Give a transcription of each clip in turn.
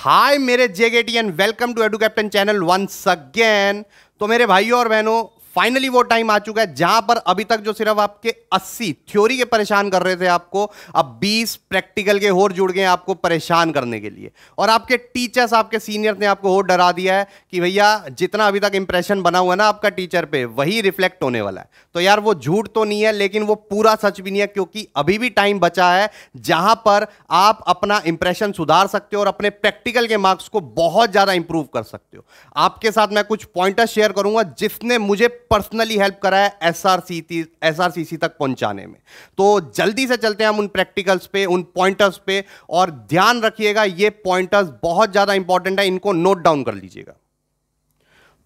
हाय मेरे जेगेटी and welcome to edu captain channel once again तो मेरे भाइयों और बहनों फाइनली वो टाइम आ चुका है जहां पर अभी तक जो सिर्फ आपके 80 थ्योरी के परेशान कर रहे थे आपको अब 20 प्रैक्टिकल के और जुड़ गए आपको परेशान करने के लिए और आपके टीचर्स आपके सीनियर ने आपको और डरा दिया है कि भैया जितना अभी तक इंप्रेशन बना हुआ है ना आपका टीचर पे वही रिफ्लेक्ट होने वाला है तो यार वो झूठ तो नहीं है लेकिन वो पूरा सच भी नहीं है क्योंकि अभी भी टाइम बचा है जहां पर आप अपना इंप्रेशन सुधार सकते हो और अपने प्रैक्टिकल के मार्क्स को बहुत ज़्यादा इंप्रूव कर सकते हो आपके साथ मैं कुछ पॉइंटर शेयर करूंगा जिसने मुझे पर्सनली हेल्प करा है एस आर तक पहुंचाने में तो जल्दी से चलते हैं हम उन प्रैक्टिकल्स पे उन पॉइंटर्स पे और ध्यान रखिएगा ये पॉइंटर्स बहुत ज़्यादा इंपॉर्टेंट है इनको नोट डाउन कर लीजिएगा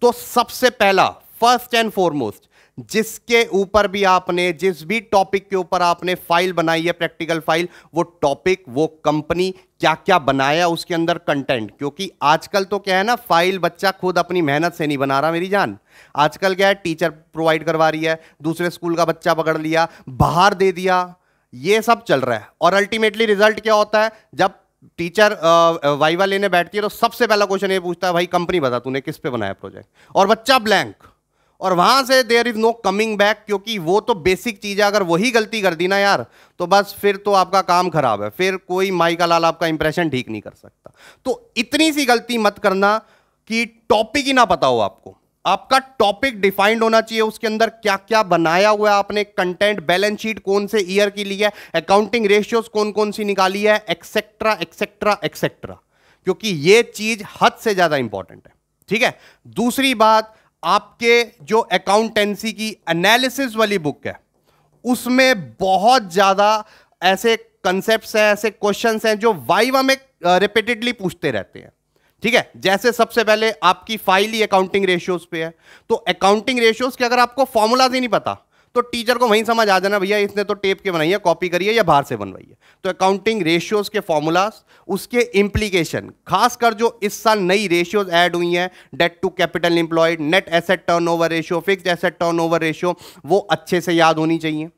तो सबसे पहला फर्स्ट एंड फॉरमोस्ट जिसके ऊपर भी आपने जिस भी टॉपिक के ऊपर आपने फाइल बनाई है प्रैक्टिकल फाइल वो टॉपिक वो कंपनी क्या क्या बनाया उसके अंदर कंटेंट क्योंकि आजकल तो क्या है ना फाइल बच्चा खुद अपनी मेहनत से नहीं बना रहा मेरी जान आजकल क्या है टीचर प्रोवाइड करवा रही है दूसरे स्कूल का बच्चा पकड़ लिया बाहर दे दिया ये सब चल रहा है और अल्टीमेटली रिजल्ट क्या होता है जब टीचर वाइवा लेने बैठती है तो सबसे पहला क्वेश्चन ये पूछता है भाई कंपनी बता तूने किस पे बनाया प्रोजेक्ट और बच्चा ब्लैंक और वहां से there is no coming back क्योंकि वो तो बेसिक चीज है अगर वही गलती कर दी ना यार तो बस फिर तो आपका काम खराब है फिर कोई माई का लाल आपका इंप्रेशन ठीक नहीं कर सकता तो इतनी सी गलती मत करना कि टॉपिक ही ना पता हो आपको आपका टॉपिक डिफाइंड होना चाहिए उसके अंदर क्या क्या बनाया हुआ है आपने कंटेंट बैलेंस शीट कौन से ईयर की ली है अकाउंटिंग रेशियोज कौन कौन सी निकाली है एक्सेट्रा एक्सेट्रा एक्सेट्रा क्योंकि ये चीज हद से ज्यादा इंपॉर्टेंट है ठीक है दूसरी बात आपके जो अकाउंटेंसी की एनालिसिस वाली बुक है उसमें बहुत ज़्यादा ऐसे कंसेप्ट हैं ऐसे क्वेश्चन हैं जो वाइवा में रिपीटेडली पूछते रहते हैं ठीक है जैसे सबसे पहले आपकी फाइल ही अकाउंटिंग रेशियोज पे है तो अकाउंटिंग रेशियोज के अगर आपको फॉर्मूलाज ही नहीं पता तो टीचर को वहीं समझ आ जाना भैया इसने तो टेप के बनाई है कॉपी करी है या बाहर से बनवाई है तो अकाउंटिंग रेशियोज के फॉर्मूलाज उसके इम्प्लीकेशन खासकर जो इस साल नई रेशियोज ऐड हुई हैं debt to capital employed net asset over ratio fix asset over ratio वो अच्छे से याद होनी चाहिए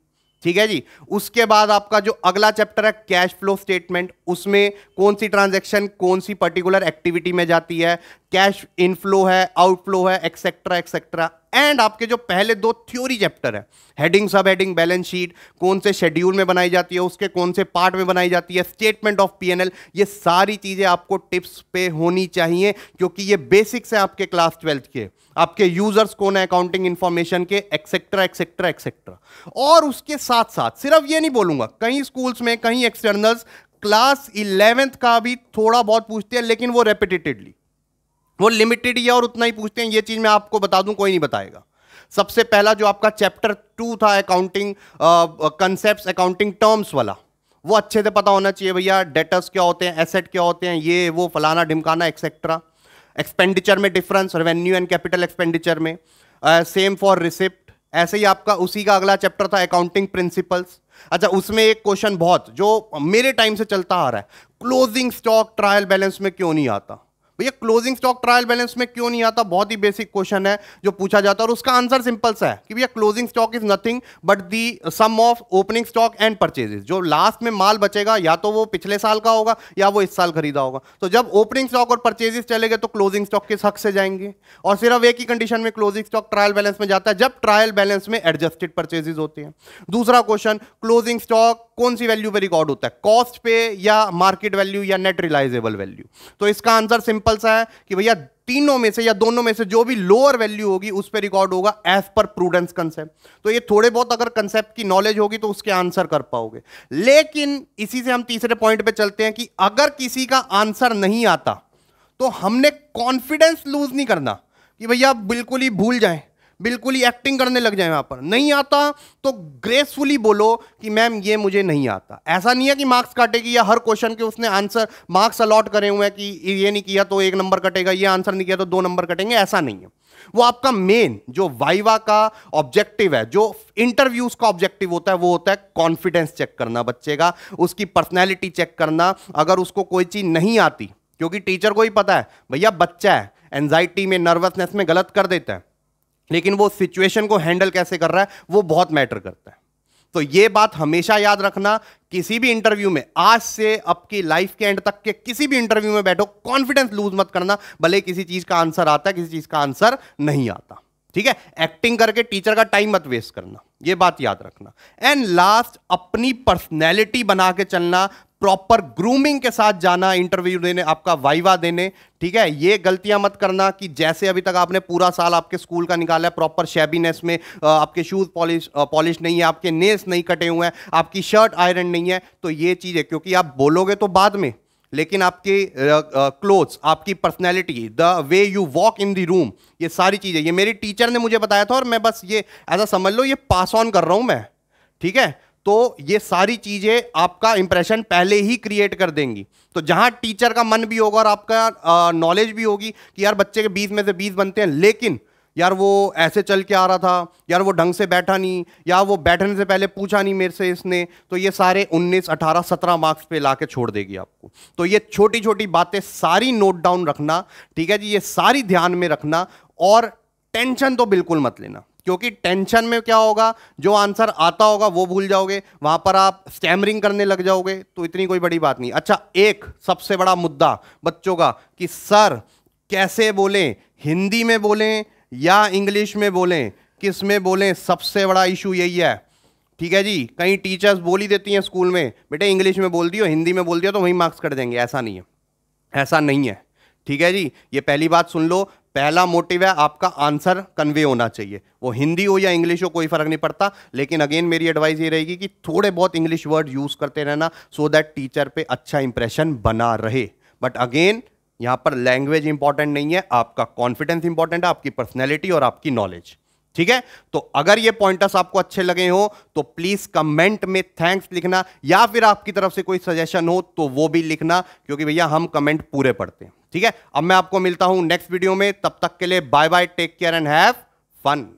ठीक है जी उसके बाद आपका जो अगला चैप्टर है कैश फ्लो स्टेटमेंट उसमें कौन सी ट्रांजैक्शन कौन सी पर्टिकुलर एक्टिविटी में जाती है कैश इनफ्लो है आउटफ्लो है एक्सेट्रा एक्सेट्रा एंड आपके जो पहले दो थ्योरी चैप्टर है heading sub heading balance sheet कौन से शेड्यूल में बनाई जाती है उसके कौन से पार्ट में बनाई जाती है स्टेटमेंट ऑफ पीएनएल ये सारी चीज़ें आपको टिप्स पे होनी चाहिए क्योंकि ये बेसिक्स हैं आपके क्लास ट्वेल्थ के आपके यूजर्स कौन है अकाउंटिंग इन्फॉर्मेशन के एक्सेट्रा एक्सेट्रा एक्सेट्रा और उसके साथ साथ सिर्फ ये नहीं बोलूंगा कहीं स्कूल्स में कहीं एक्सटर्नल्स क्लास इलेवेंथ का भी थोड़ा बहुत पूछते हैं लेकिन वो रेपिटेटिवली वो लिमिटेड ही और उतना ही पूछते हैं ये चीज़ मैं आपको बता दूं कोई नहीं बताएगा सबसे पहला जो आपका चैप्टर टू था अकाउंटिंग कंसेप्ट अकाउंटिंग टर्म्स वाला वो अच्छे से पता होना चाहिए भैया डेटर्स क्या होते हैं एसेट क्या होते हैं ये वो फलाना ढिमकाना एक्सेट्रा एक्सपेंडिचर में difference revenue and capital expenditure में सेम फॉर रिसिप्ट ऐसे ही आपका उसी का अगला चैप्टर था अकाउंटिंग प्रिंसिपल्स अच्छा उसमें एक क्वेश्चन बहुत जो मेरे टाइम से चलता आ रहा है क्लोजिंग स्टॉक ट्रायल बैलेंस में क्यों नहीं आता भैया क्लोजिंग स्टॉक ट्रायल बैलेंस में क्यों नहीं आता बहुत ही बेसिक क्वेश्चन है जो पूछा जाता है और उसका आंसर सिंपल सा है कि भैया closing stock is nothing but the sum of opening stock and purchases जो लास्ट में माल बचेगा या तो वो पिछले साल का होगा या वो इस साल खरीदा होगा तो जब ओपनिंग स्टॉक और परचेजेस चले गए तो क्लोजिंग स्टॉक किस हक से जाएंगे और सिर्फ एक ही कंडीशन में क्लोजिंग स्टॉक ट्रायल बैलेंस में जाता है जब ट्रायल बैलेंस में एडजस्टेड परचेजेस होते हैं दूसरा क्वेश्चन क्लोजिंग स्टॉक कौन सी वैल्यू पे रिकॉर्ड होता है कॉस्ट पे या मार्केट वैल्यू या नेट रिलाइजेबल वैल्यू तो इसका आंसर सिंपल सा है कि भैया तीनों में से या दोनों में से जो भी लोअर वैल्यू होगी उस पर रिकॉर्ड होगा एज पर प्रूडेंस कंसेप्ट तो ये थोड़े बहुत अगर कंसेप्ट की नॉलेज होगी तो उसके आंसर कर पाओगे लेकिन इसी से हम तीसरे पॉइंट पे चलते हैं कि अगर किसी का आंसर नहीं आता तो हमने कॉन्फिडेंस लूज नहीं करना कि भैया बिल्कुल ही भूल जाए बिल्कुल ही एक्टिंग करने लग जाए वहाँ पर नहीं आता तो ग्रेसफुली बोलो कि मैम ये मुझे नहीं आता ऐसा नहीं है कि मार्क्स काटेगी या हर क्वेश्चन के उसने आंसर मार्क्स अलॉट करे हुए हैं कि ये नहीं किया तो एक नंबर कटेगा ये आंसर नहीं किया तो दो नंबर कटेंगे ऐसा नहीं है वो आपका मेन जो वाइवा का ऑब्जेक्टिव है जो इंटरव्यूज का ऑब्जेक्टिव होता है वो होता है कॉन्फिडेंस चेक करना बच्चे का उसकी पर्सनैलिटी चेक करना अगर उसको कोई चीज़ नहीं आती क्योंकि टीचर को ही पता है भैया बच्चा है एनजाइटी में नर्वसनेस में गलत कर देता है लेकिन वो सिचुएशन को हैंडल कैसे कर रहा है वो बहुत मैटर करता है तो ये बात हमेशा याद रखना किसी भी इंटरव्यू में आज से आपकी लाइफ के एंड तक के किसी भी इंटरव्यू में बैठो कॉन्फिडेंस लूज मत करना भले किसी चीज का आंसर आता है किसी चीज का आंसर नहीं आता ठीक है एक्टिंग करके टीचर का टाइम मत वेस्ट करना ये बात याद रखना एंड लास्ट अपनी पर्सनैलिटी बना के चलना प्रॉपर ग्रूमिंग के साथ जाना इंटरव्यू देने आपका वाइवा देने ठीक है ये गलतियां मत करना कि जैसे अभी तक आपने पूरा साल आपके स्कूल का निकाला है प्रॉपर शेबीनेस में आपके शूज़ पॉलिश पॉलिश नहीं है आपके नेस नहीं कटे हुए हैं आपकी शर्ट आयरन नहीं है तो ये चीज़ है क्योंकि आप बोलोगे तो बाद में लेकिन आपके क्लोथ्स आपकी personality the way you walk in the room ये सारी चीज़ें ये मेरी टीचर ने मुझे बताया था और मैं बस ये ऐसा समझ लो ये पास ऑन कर रहा हूँ मैं ठीक है तो ये सारी चीज़ें आपका इंप्रेशन पहले ही क्रिएट कर देंगी तो जहाँ टीचर का मन भी होगा और आपका नॉलेज भी होगी कि यार बच्चे के बीस में से बीस बनते हैं लेकिन यार वो ऐसे चल के आ रहा था यार वो ढंग से बैठा नहीं या वो बैठने से पहले पूछा नहीं मेरे से इसने तो ये सारे 19, 18, 17 मार्क्स पे ला के छोड़ देगी आपको तो ये छोटी छोटी बातें सारी नोट डाउन रखना ठीक है जी ये सारी ध्यान में रखना और टेंशन तो बिल्कुल मत लेना क्योंकि टेंशन में क्या होगा जो आंसर आता होगा वो भूल जाओगे वहां पर आप स्टैमरिंग करने लग जाओगे तो इतनी कोई बड़ी बात नहीं अच्छा एक सबसे बड़ा मुद्दा बच्चों का कि सर कैसे बोलें हिंदी में बोलें या इंग्लिश में बोलें किस में बोलें सबसे बड़ा इशू यही है ठीक है जी कई टीचर्स बोल ही देती हैं स्कूल में बेटे इंग्लिश में बोल दियो हिंदी में बोल दियो तो वहीं मार्क्स कट देंगे ऐसा नहीं है ऐसा नहीं है ठीक है जी ये पहली बात सुन लो पहला मोटिव है आपका आंसर कन्वे होना चाहिए वो हिंदी हो या इंग्लिश हो कोई फर्क नहीं पड़ता लेकिन अगेन मेरी एडवाइस ये रहेगी कि थोड़े बहुत इंग्लिश वर्ड यूज़ करते रहना सो दैट टीचर पे अच्छा इंप्रेशन बना रहे बट अगेन यहाँ पर लैंग्वेज इंपॉर्टेंट नहीं है आपका कॉन्फिडेंस इंपॉर्टेंट है आपकी पर्सनैलिटी और आपकी नॉलेज ठीक है तो अगर ये पॉइंटर्स आपको अच्छे लगे हो तो प्लीज कमेंट में थैंक्स लिखना या फिर आपकी तरफ से कोई सजेशन हो तो वो भी लिखना क्योंकि भैया हम कमेंट पूरे पढ़ते हैं ठीक है अब मैं आपको मिलता हूं नेक्स्ट वीडियो में तब तक के लिए bye bye take care and have fun